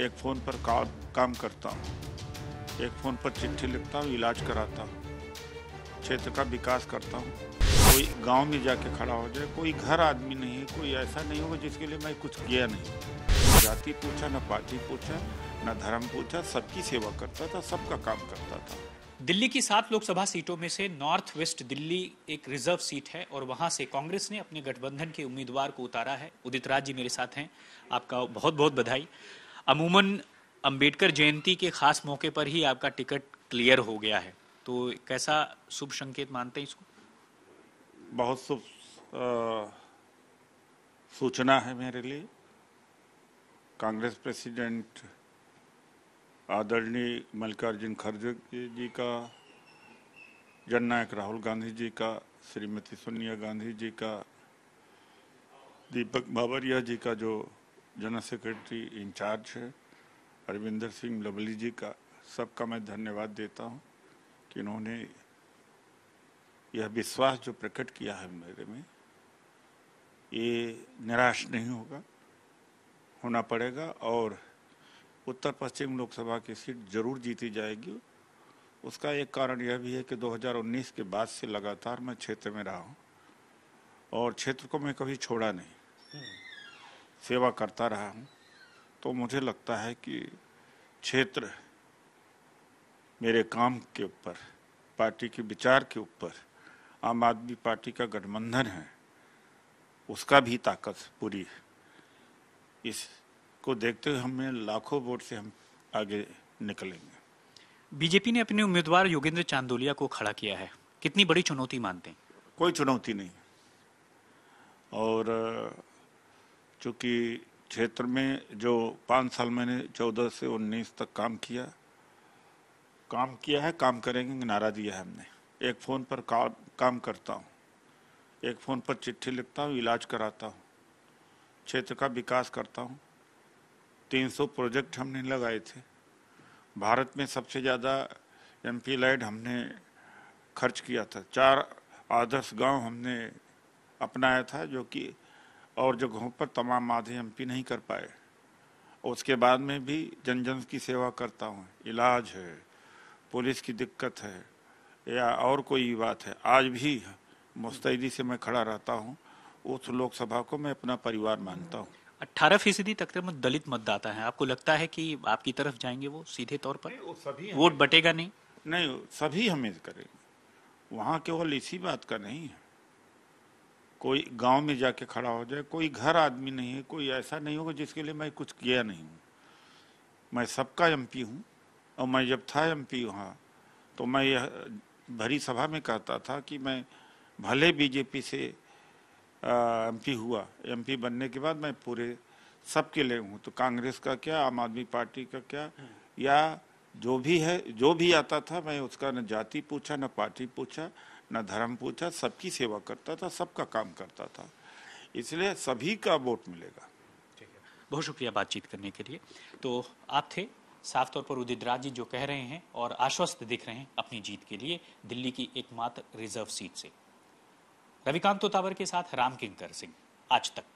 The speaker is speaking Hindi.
एक फ़ोन पर काम काम करता हूँ एक फ़ोन पर चिट्ठी लिखता हूँ इलाज कराता हूँ क्षेत्र का विकास करता हूँ कोई गांव में जाके खड़ा हो जाए कोई घर आदमी नहीं है कोई ऐसा नहीं होगा जिसके लिए मैं कुछ किया नहीं जाति पूछा न पार्टी पूछा न धर्म पूछा सबकी सेवा करता था सबका काम करता था दिल्ली की सात लोकसभा सीटों में से नॉर्थ वेस्ट दिल्ली एक रिजर्व सीट है और वहां से कांग्रेस ने अपने गठबंधन के उम्मीदवार को उतारा है उदित राज जी मेरे साथ हैं आपका बहुत बहुत बधाई अमूमन अंबेडकर जयंती के खास मौके पर ही आपका टिकट क्लियर हो गया है तो कैसा शुभ संकेत मानते हैं इसको बहुत शुभ सूचना है मेरे लिए कांग्रेस प्रेसिडेंट आदरणीय मल्लिकार्जुन खड़गे जी का जननायक राहुल गांधी जी का श्रीमती सोनिया गांधी जी का दीपक बाबरिया जी का जो जनरल सेक्रेटरी इंचार्ज है अरविंदर सिंह लवली जी का सबका मैं धन्यवाद देता हूं कि इन्होंने यह विश्वास जो प्रकट किया है मेरे में ये निराश नहीं होगा होना पड़ेगा और उत्तर पश्चिम लोकसभा की सीट जरूर जीती जाएगी उसका एक कारण यह भी है कि 2019 के बाद से लगातार मैं क्षेत्र में रहा हूँ और क्षेत्र को मैं कभी छोड़ा नहीं सेवा करता रहा हूँ तो मुझे लगता है कि क्षेत्र मेरे काम के ऊपर पार्टी के विचार के ऊपर आम आदमी पार्टी का गठबंधन है उसका भी ताकत पूरी है इसको देखते हुए हमें लाखों वोट से हम आगे निकलेंगे बीजेपी ने अपने उम्मीदवार योगेंद्र चांदोलिया को खड़ा किया है कितनी बड़ी चुनौती मानते हैं कोई चुनौती नहीं और चूँकि क्षेत्र में जो पाँच साल मैंने चौदह से उन्नीस तक काम किया काम किया है काम करेंगे नारा दिया है हमने एक फ़ोन पर काम काम करता हूँ एक फ़ोन पर चिट्ठी लिखता हूँ इलाज कराता हूँ क्षेत्र का विकास करता हूँ 300 प्रोजेक्ट हमने लगाए थे भारत में सबसे ज़्यादा एम पी लाइट हमने खर्च किया था चार आदर्श गांव हमने अपनाया था जो कि और जगहों पर तमाम माध्यम एम नहीं कर पाए उसके बाद में भी जन जन की सेवा करता हूँ इलाज है पुलिस की दिक्कत है या और कोई बात है आज भी मुस्तैदी से मैं खड़ा रहता हूँ उस लोकसभा को मैं अपना परिवार मानता हूँ अट्ठारह फीसदी तकरीबन दलित मतदाता है आपको लगता है कि आपकी तरफ जाएंगे वो सीधे तौर पर वो सभी वोट बटेगा नहीं नहीं सभी हमें करेंगे वहाँ केवल इसी बात का नहीं है कोई गांव में जाके खड़ा हो जाए कोई घर आदमी नहीं है कोई ऐसा नहीं होगा जिसके लिए मैं कुछ किया नहीं हूँ मैं सबका एम पी हूँ और मैं जब था एम पी वहाँ तो मैं यह भरी सभा में कहता था कि मैं भले बीजेपी से एम पी हुआ एम पी बनने के बाद मैं पूरे सबके लिए हूँ तो कांग्रेस का क्या आम आदमी पार्टी का क्या या जो भी है जो भी आता था मैं उसका न जाति पूछा न पार्टी पूछा न धर्म पूछा सबकी सेवा करता था सबका काम करता था इसलिए सभी का वोट मिलेगा ठीक है बहुत शुक्रिया बातचीत करने के लिए तो आप थे साफ तौर पर उदित राज जी जो कह रहे हैं और आश्वस्त दिख रहे हैं अपनी जीत के लिए दिल्ली की एकमात्र रिजर्व सीट से रविकांत तोतावर के साथ रामकिंकर सिंह आज तक